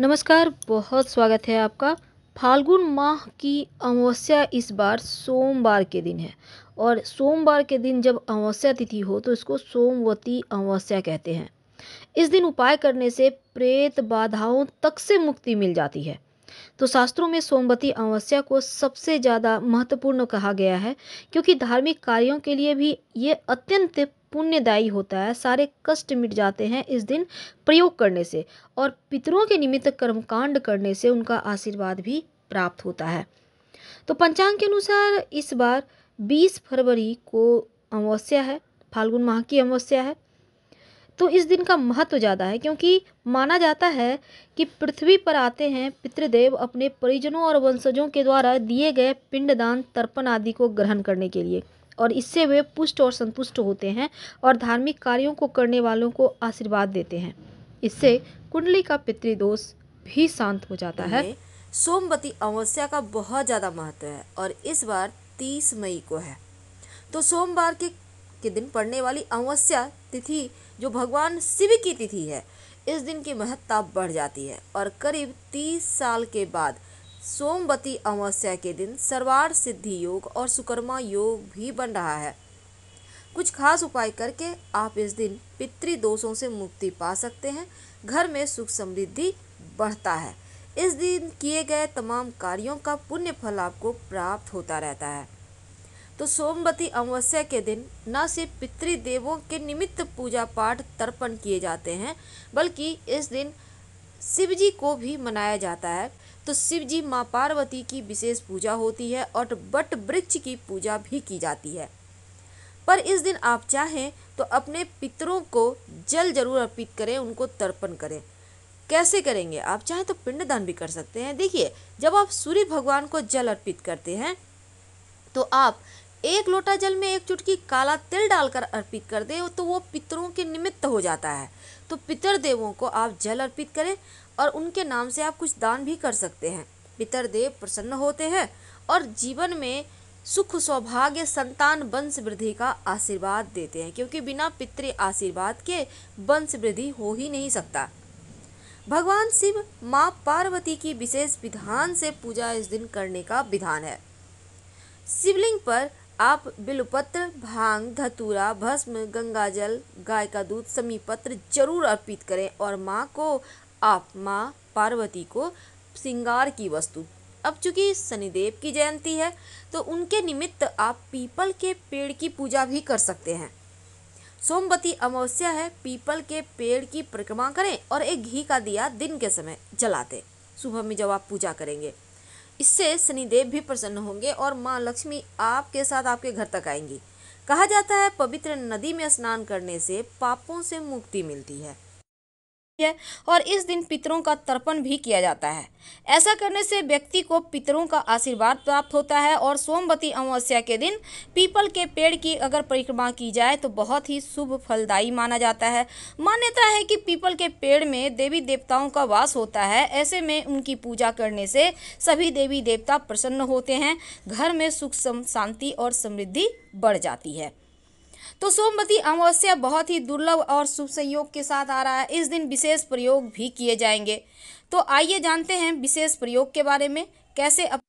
नमस्कार बहुत स्वागत है आपका फाल्गुन माह की अमावस्या इस बार सोमवार के दिन है और सोमवार के दिन जब अमावस्या तिथि हो तो इसको सोमवती अमावस्या कहते हैं इस दिन उपाय करने से प्रेत बाधाओं तक से मुक्ति मिल जाती है तो शास्त्रों में सोमवती अमावस्या को सबसे ज़्यादा महत्वपूर्ण कहा गया है क्योंकि धार्मिक कार्यों के लिए भी ये अत्यंत पुण्यदायी होता है सारे कष्ट मिट जाते हैं इस दिन प्रयोग करने से और पितरों के निमित्त कर्मकांड करने से उनका आशीर्वाद भी प्राप्त होता है तो पंचांग के अनुसार इस बार 20 फरवरी को अमावस्या है फाल्गुन माह की अमावस्या है तो इस दिन का महत्व ज़्यादा है क्योंकि माना जाता है कि पृथ्वी पर आते हैं पितृदेव अपने परिजनों और वंशजों के द्वारा दिए गए पिंडदान तर्पण आदि को ग्रहण करने के लिए और इससे वे पुष्ट और संतुष्ट होते हैं और धार्मिक कार्यों को करने वालों को आशीर्वाद देते हैं इससे कुंडली का पितृदोष भी शांत हो जाता है सोमवती अमावस्या का बहुत ज़्यादा महत्व है और इस बार तीस मई को है तो सोमवार के के दिन पड़ने वाली अमावस्या तिथि जो भगवान शिव की तिथि है इस दिन की महत्ता बढ़ जाती है और करीब तीस साल के बाद सोमवती अमावस्या के दिन सर्वार सिद्धि योग और सुकर्मा योग भी बन रहा है कुछ खास उपाय करके आप इस दिन पितृ दोषों से मुक्ति पा सकते हैं घर में सुख समृद्धि बढ़ता है इस दिन किए गए तमाम कार्यों का पुण्य फल आपको प्राप्त होता रहता है तो सोमवती अमावस्या के दिन न सिर्फ पितृदेवों के निमित्त पूजा पाठ तर्पण किए जाते हैं बल्कि इस दिन शिव जी को भी मनाया जाता है तो शिव जी माँ पार्वती की विशेष पूजा होती है और बट वृक्ष की पूजा भी की जाती है पर इस दिन आप चाहें तो अपने पितरों को जल जरूर अर्पित करें उनको तर्पण करें कैसे करेंगे आप चाहें तो पिंडदान भी कर सकते हैं देखिए जब आप सूर्य भगवान को जल अर्पित करते हैं तो आप एक लोटा जल में एक चुटकी काला तिल डालकर अर्पित कर दें तो वो पितरों के निमित्त हो जाता है तो पितर देवों को आप जल अर्पित करें और उनके नाम से आप कुछ दान भी कर सकते हैं पितर देव प्रसन्न होते हैं और जीवन में सुख सौभाग्य संतान वंश वृद्धि का आशीर्वाद देते हैं क्योंकि बिना पितृ आशीर्वाद के वंश वृद्धि हो ही नहीं सकता भगवान शिव माँ पार्वती की विशेष विधान से पूजा इस दिन करने का विधान है शिवलिंग पर आप बिलपत्र भांग धतूरा भस्म गंगाजल गाय का दूध समीपत्र जरूर अर्पित करें और माँ को आप माँ पार्वती को श्रृंगार की वस्तु अब चूंकि शनिदेव की जयंती है तो उनके निमित्त आप पीपल के पेड़ की पूजा भी कर सकते हैं सोमवती अमावस्या है पीपल के पेड़ की परिक्रमा करें और एक घी का दिया दिन के समय जलाते सुबह में जब आप पूजा करेंगे इससे शनिदेव भी प्रसन्न होंगे और माँ लक्ष्मी आपके साथ आपके घर तक आएंगी कहा जाता है पवित्र नदी में स्नान करने से पापों से मुक्ति मिलती है है और इस दिन पितरों का तर्पण भी किया जाता है ऐसा करने से व्यक्ति को पितरों का आशीर्वाद प्राप्त होता है और सोमवती अमावस्या के दिन पीपल के पेड़ की अगर परिक्रमा की जाए तो बहुत ही शुभ फलदायी माना जाता है मान्यता है कि पीपल के पेड़ में देवी देवताओं का वास होता है ऐसे में उनकी पूजा करने से सभी देवी देवता प्रसन्न होते हैं घर में सुख शांति और समृद्धि बढ़ जाती है तो सोमवती अमावस्या बहुत ही दुर्लभ और शुभ संयोग के साथ आ रहा है इस दिन विशेष प्रयोग भी किए जाएंगे तो आइए जानते हैं विशेष प्रयोग के बारे में कैसे अप...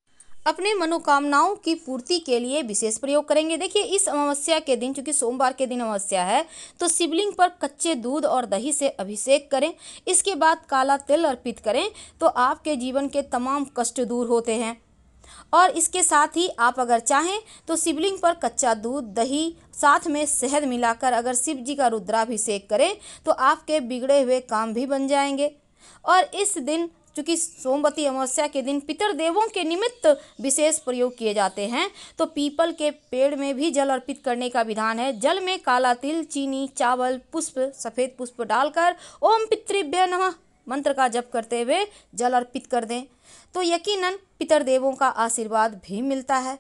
अपने मनोकामनाओं की पूर्ति के लिए विशेष प्रयोग करेंगे देखिए इस अमावस्या के दिन चूंकि सोमवार के दिन अमावस्या है तो शिवलिंग पर कच्चे दूध और दही से अभिषेक करें इसके बाद काला तिल अर्पित करें तो आपके जीवन के तमाम कष्ट दूर होते हैं और इसके साथ ही आप अगर चाहें तो शिवलिंग पर कच्चा दूध दही साथ में शहद मिलाकर अगर शिव जी का रुद्राभिषेक करें तो आपके बिगड़े हुए काम भी बन जाएंगे और इस दिन चूँकि सोमवती अमावस्या के दिन पितर देवों के निमित्त विशेष प्रयोग किए जाते हैं तो पीपल के पेड़ में भी जल अर्पित करने का विधान है जल में काला तिल चीनी चावल पुष्प सफ़ेद पुष्प डालकर ओम पितृभ्य नमः मंत्र का जप करते हुए जल अर्पित कर दें तो यकीनन पितरदेवों का आशीर्वाद भी मिलता है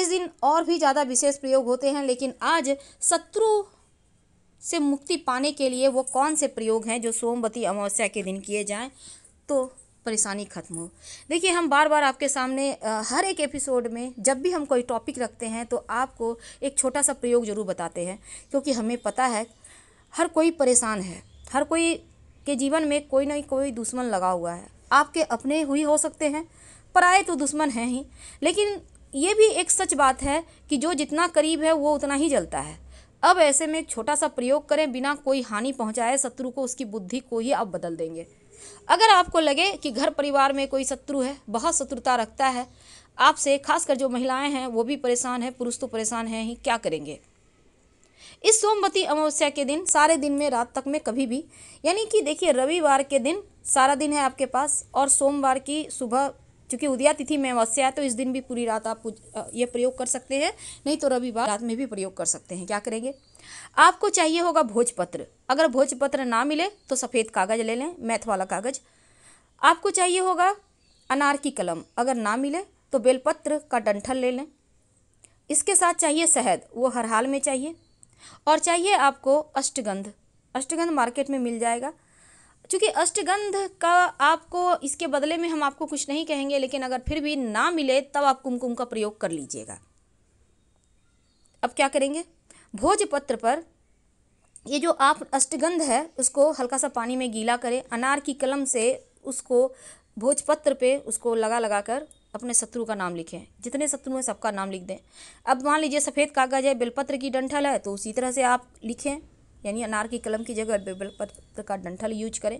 इस दिन और भी ज़्यादा विशेष प्रयोग होते हैं लेकिन आज शत्रु से मुक्ति पाने के लिए वो कौन से प्रयोग हैं जो सोमवती अमावस्या के दिन किए जाएं तो परेशानी खत्म हो देखिए हम बार बार आपके सामने हर एक एपिसोड में जब भी हम कोई टॉपिक रखते हैं तो आपको एक छोटा सा प्रयोग ज़रूर बताते हैं क्योंकि हमें पता है हर कोई परेशान है हर कोई के जीवन में कोई ना कोई दुश्मन लगा हुआ है आपके अपने ही हो सकते हैं पर आए तो दुश्मन हैं ही लेकिन ये भी एक सच बात है कि जो जितना करीब है वो उतना ही जलता है अब ऐसे में छोटा सा प्रयोग करें बिना कोई हानि पहुंचाए शत्रु को उसकी बुद्धि को ही आप बदल देंगे अगर आपको लगे कि घर परिवार में कोई शत्रु है बहुत शत्रुता रखता है आपसे खासकर जो महिलाएं हैं वो भी परेशान हैं पुरुष तो परेशान हैं ही क्या करेंगे इस सोमवती अमावस्या के दिन सारे दिन में रात तक में कभी भी यानी कि देखिए रविवार के दिन सारा दिन है आपके पास और सोमवार की सुबह चूँकि उदया तिथि में अमावस्या है तो इस दिन भी पूरी रात आप ये प्रयोग कर सकते हैं नहीं तो रविवार रात में भी प्रयोग कर सकते हैं क्या करेंगे आपको चाहिए होगा भोजपत्र अगर भोजपत्र ना मिले तो सफ़ेद कागज़ ले लें मैथ वाला कागज़ आपको चाहिए होगा अनार की कलम अगर ना मिले तो बेलपत्र का डंठल ले लें इसके साथ चाहिए शहद वो हर हाल में चाहिए और चाहिए आपको अष्टगंध अष्टगंध मार्केट में मिल जाएगा क्योंकि अष्टगंध का आपको इसके बदले में हम आपको कुछ नहीं कहेंगे लेकिन अगर फिर भी ना मिले तब आप कुमकुम का प्रयोग कर लीजिएगा अब क्या करेंगे भोजपत्र पर ये जो आप अष्टगंध है उसको हल्का सा पानी में गीला करें अनार की कलम से उसको भोजपत्र पे उसको लगा लगा कर अपने शत्रु का नाम लिखें जितने शत्रु हैं सबका नाम लिख दें अब मान लीजिए सफ़ेद कागज़ है बेलपत्र की डंठल है तो उसी तरह से आप लिखें यानी अनार की कलम की जगह बेलपत्र का डंठल यूज करें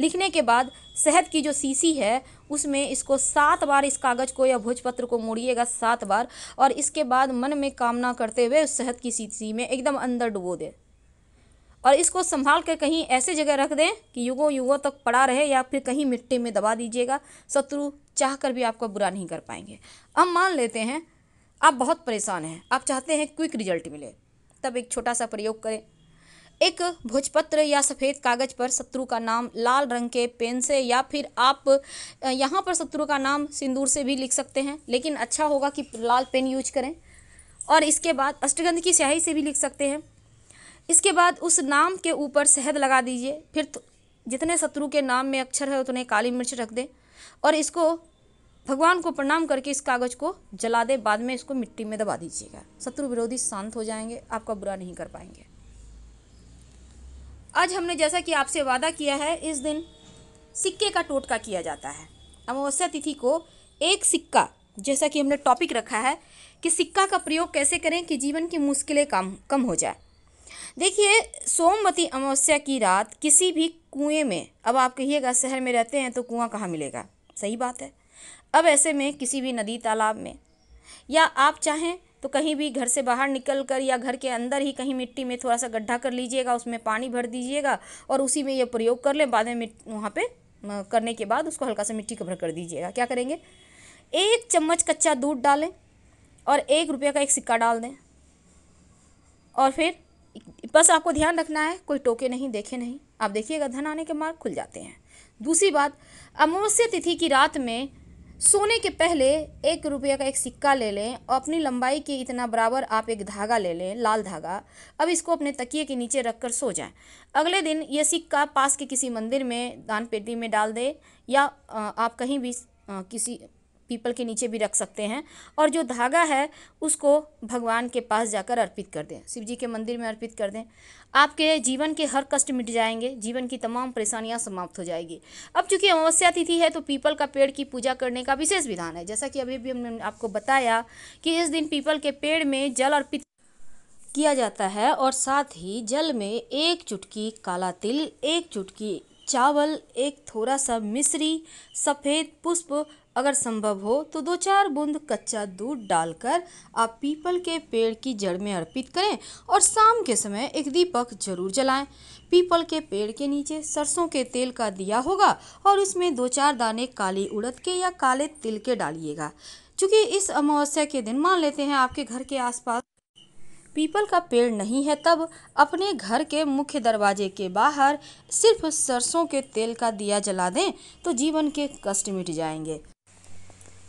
लिखने के बाद शहद की जो सीसी है उसमें इसको सात बार इस कागज़ को या भोजपत्र को मोड़िएगा सात बार और इसके बाद मन में कामना करते हुए उस शहद की सीसी में एकदम अंदर डुबो दें और इसको संभाल कर कहीं ऐसे जगह रख दें कि युगों युगों तक पड़ा रहे या फिर कहीं मिट्टी में दबा दीजिएगा शत्रु चाह कर भी आपको बुरा नहीं कर पाएंगे अब मान लेते हैं आप बहुत परेशान हैं आप चाहते हैं क्विक रिजल्ट मिले तब एक छोटा सा प्रयोग करें एक भोजपत्र या सफ़ेद कागज़ पर शत्रु का नाम लाल रंग के पेन से या फिर आप यहाँ पर शत्रु का नाम सिंदूर से भी लिख सकते हैं लेकिन अच्छा होगा कि लाल पेन यूज करें और इसके बाद अष्टगंध की स्याही से भी लिख सकते हैं इसके बाद उस नाम के ऊपर शहद लगा दीजिए फिर तो जितने शत्रु के नाम में अक्षर है उतने काली मिर्च रख दें और इसको भगवान को प्रणाम करके इस कागज़ को जला दे बाद में इसको मिट्टी में दबा दीजिएगा शत्रु विरोधी शांत हो जाएंगे आपका बुरा नहीं कर पाएंगे आज हमने जैसा कि आपसे वादा किया है इस दिन सिक्के का टोटका किया जाता है अमावस्या तिथि को एक सिक्का जैसा कि हमने टॉपिक रखा है कि सिक्का का प्रयोग कैसे करें कि जीवन की मुश्किलें कम कम हो जाए देखिए सोमवती अमावस्या की रात किसी भी कुएं में अब आप कहिएगा शहर में रहते हैं तो कुआं कहाँ मिलेगा सही बात है अब ऐसे में किसी भी नदी तालाब में या आप चाहें तो कहीं भी घर से बाहर निकल कर या घर के अंदर ही कहीं मिट्टी में थोड़ा सा गड्ढा कर लीजिएगा उसमें पानी भर दीजिएगा और उसी में ये प्रयोग कर लें बाद में वहाँ पे करने के बाद उसको हल्का सा मिट्टी कवर कर दीजिएगा क्या करेंगे एक चम्मच कच्चा दूध डालें और एक रुपये का एक सिक्का डाल दें और फिर बस आपको ध्यान रखना है कोई टोके नहीं देखे नहीं आप देखिएगा धन आने के मार्ग खुल जाते हैं दूसरी बात अमावस्या तिथि की रात में सोने के पहले एक रुपया का एक सिक्का ले लें और अपनी लंबाई के इतना बराबर आप एक धागा ले लें लाल धागा अब इसको अपने तकिए के नीचे रख कर सो जाएं अगले दिन यह सिक्का पास के किसी मंदिर में दान पेटी में डाल दें या आप कहीं भी किसी पीपल के नीचे भी रख सकते हैं और जो धागा है उसको भगवान के पास जाकर अर्पित कर दें शिव जी के मंदिर में अर्पित कर दें आपके जीवन के हर कष्ट मिट जाएंगे जीवन की तमाम परेशानियां समाप्त हो जाएगी अब चूंकि अमावस्या तिथि है तो पीपल का पेड़ की पूजा करने का विशेष विधान है जैसा कि अभी भी हमने आपको बताया कि इस दिन पीपल के पेड़ में जल अर्पित किया जाता है और साथ ही जल में एक चुटकी काला तिल एक चुटकी चावल एक थोड़ा सा मिश्री सफ़ेद पुष्प अगर संभव हो तो दो चार बूंद कच्चा दूध डालकर आप पीपल के पेड़ की जड़ में अर्पित करें और शाम के समय एक दीपक जरूर जलाएं पीपल के पेड़ के नीचे सरसों के तेल का दिया होगा और उसमें दो चार दाने काली उड़द के या काले तिल के डालिएगा क्योंकि इस अमावस्या के दिन मान लेते हैं आपके घर के आसपास पीपल का पेड़ नहीं है तब अपने घर के मुख्य दरवाजे के बाहर सिर्फ सरसों के तेल का दिया जला दें तो जीवन के कष्ट मिट जाएंगे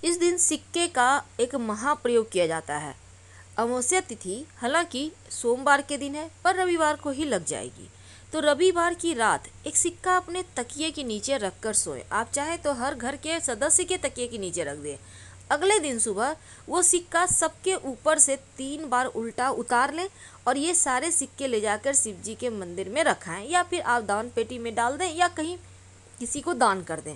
इस दिन सिक्के का एक महाप्रयोग किया जाता है अमावस्या तिथि हालांकि सोमवार के दिन है पर रविवार को ही लग जाएगी तो रविवार की रात एक सिक्का अपने तकिए के नीचे रख कर सोए आप चाहे तो हर घर के सदस्य के तकिए के नीचे रख दें अगले दिन सुबह वो सिक्का सबके ऊपर से तीन बार उल्टा उतार लें और ये सारे सिक्के ले जाकर शिव जी के मंदिर में रखाएं या फिर आप दान पेटी में डाल दें या कहीं किसी को दान कर दें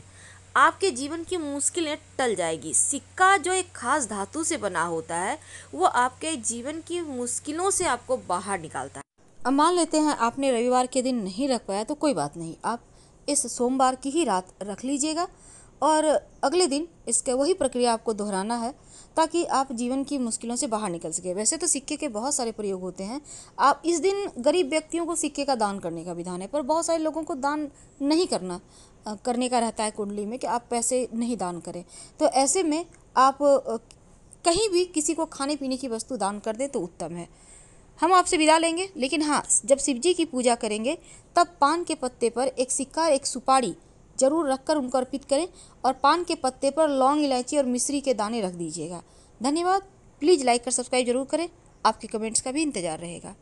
आपके जीवन की मुश्किलें टल जाएगी सिक्का जो एक खास धातु से बना होता है वो आपके जीवन की मुश्किलों से आपको बाहर निकालता है अब मान लेते हैं आपने रविवार के दिन नहीं रख पाया तो कोई बात नहीं आप इस सोमवार की ही रात रख लीजिएगा और अगले दिन इसके वही प्रक्रिया आपको दोहराना है ताकि आप जीवन की मुश्किलों से बाहर निकल सके वैसे तो सिक्के के बहुत सारे प्रयोग होते हैं आप इस दिन गरीब व्यक्तियों को सिक्के का दान करने का विधान है पर बहुत सारे लोगों को दान नहीं करना करने का रहता है कुंडली में कि आप पैसे नहीं दान करें तो ऐसे में आप कहीं भी किसी को खाने पीने की वस्तु दान कर दें तो उत्तम है हम आपसे विदा लेंगे लेकिन हाँ जब शिव जी की पूजा करेंगे तब पान के पत्ते पर एक सिक्का एक सुपारी जरूर रखकर उनको अर्पित करें और पान के पत्ते पर लौंग इलायची और मिश्री के दाने रख दीजिएगा धन्यवाद प्लीज़ लाइक और सब्सक्राइब जरूर करें आपके कमेंट्स का भी इंतज़ार रहेगा